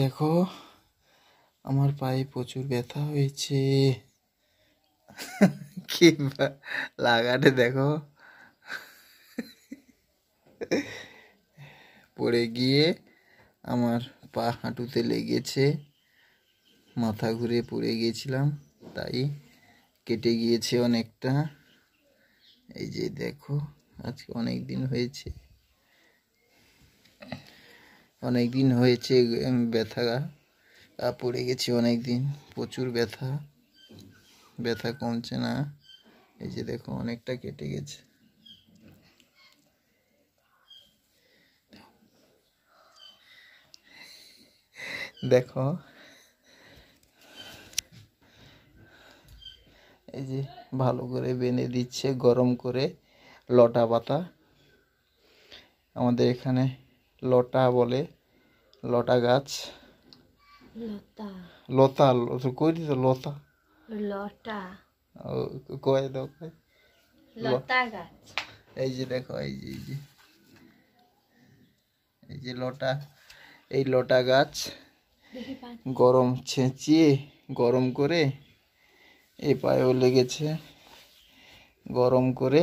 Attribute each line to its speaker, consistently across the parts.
Speaker 1: দেখো আমার পায়ে প্রচুর ব্যথা হয়েছে লাগাটে দেখো পড়ে গিয়ে আমার পা হাঁটুতে লেগেছে মাথা ঘুরে পড়ে গিয়েছিলাম তাই কেটে গিয়েছে অনেকটা এই যে দেখো আজকে অনেক দিন হয়েছে অনেক দিন হয়েছে ব্যথা পড়ে গেছি অনেক দিন প্রচুর ব্যথা ব্যথা কমছে না এই যে দেখো অনেকটা কেটে গেছে দেখো এই যে ভালো করে বেঁধে দিচ্ছে গরম করে লটা পাতা আমাদের এখানে লটা বলে লটা গাছ লতা লতা কই দিত লতা লতা কয় দাও কয় লতা গাছ এই যে দেখো এই যে এই যে এই যে লটা এই লটা গাছ গরম ছেঁচিয়ে গরম করে এ পায়েও লেগেছে গরম করে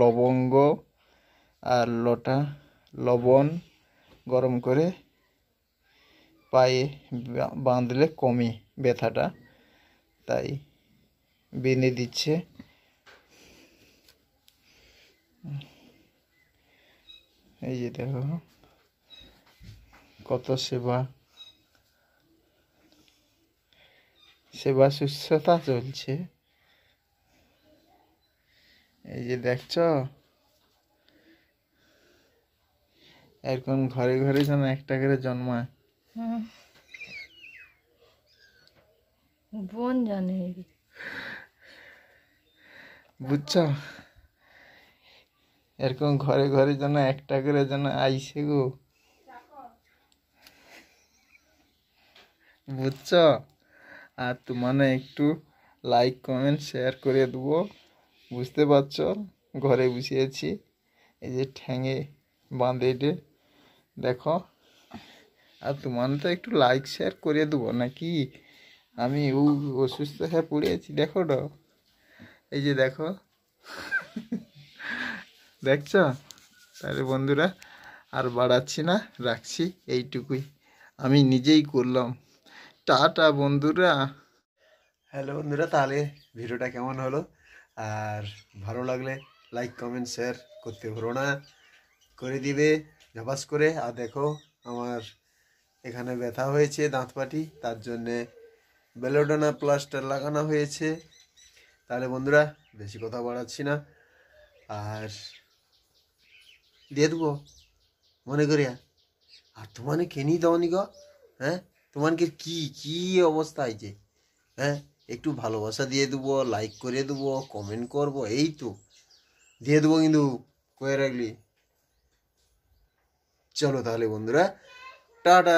Speaker 1: লবঙ্গ আর লটা লবণ গরম করে পায়ে বাঁধলে কমে ব্যথাটা তাই বেঁধে দিচ্ছে এই যে দেখো কত সেবা সেবা সুস্থতা চলছে এই যে দেখছো এরকম ঘরে ঘরে যেন একটা করে জন্মায় বোন জানে বুঝছ এরকম ঘরে ঘরে যেন একটা করে যেন আইসে গো বুঝছ আর তোমানে একটু লাইক কমেন্ট শেয়ার করে দেবো বুঝতে পারছ ঘরে বসিয়েছি এই যে ঠ্যাঙে বাঁধে দেখো আর তোমার তো একটু লাইক শেয়ার করে দেবো নাকি আমি ও অসুস্থ হয়ে পড়েছি দেখো ড এই যে দেখো দেখছ তাহলে বন্ধুরা আর বাড়াচ্ছি না রাখছি এইটুকুই আমি নিজেই করলাম টাটা বন্ধুরা হ্যালো বন্ধুরা তাহলে ভিডিওটা কেমন হলো আর ভালো লাগলে লাইক কমেন্ট শেয়ার করতে ভরো না করে দিবে ঝাপাস করে আর দেখো আমার এখানে ব্যথা হয়েছে দাঁতপাটি তার জন্যে বেলোডোনা প্লাস্টার লাগানো হয়েছে তাহলে বন্ধুরা বেশি কথা বাড়াচ্ছি না আর দিয়ে দেবো মনে করিয়া আর তোমার কেনি দাওনি গ হ্যাঁ তোমার কি কি অবস্থা হয়েছে হ্যাঁ একটু ভালোবাসা দিয়ে দেবো লাইক করে দেবো কমেন্ট করব এই তো দিয়ে দেবো কিন্তু কয়ে রাখলি চলো তাহলে বন্ধুরা টাটা